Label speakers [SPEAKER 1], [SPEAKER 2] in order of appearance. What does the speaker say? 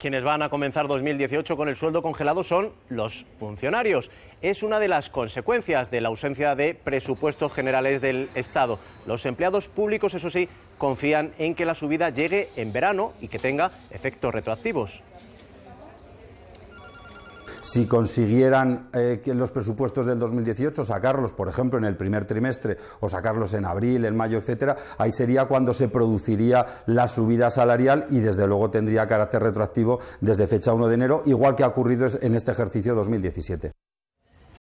[SPEAKER 1] Quienes van a comenzar 2018 con el sueldo congelado son los funcionarios. Es una de las consecuencias de la ausencia de presupuestos generales del Estado. Los empleados públicos, eso sí, confían en que la subida llegue en verano y que tenga efectos retroactivos
[SPEAKER 2] si consiguieran eh, que los presupuestos del 2018 sacarlos, por ejemplo, en el primer trimestre o sacarlos en abril, en mayo, etcétera, ahí sería cuando se produciría la subida salarial y desde luego tendría carácter
[SPEAKER 3] retroactivo desde fecha 1 de enero, igual que ha ocurrido en este ejercicio 2017.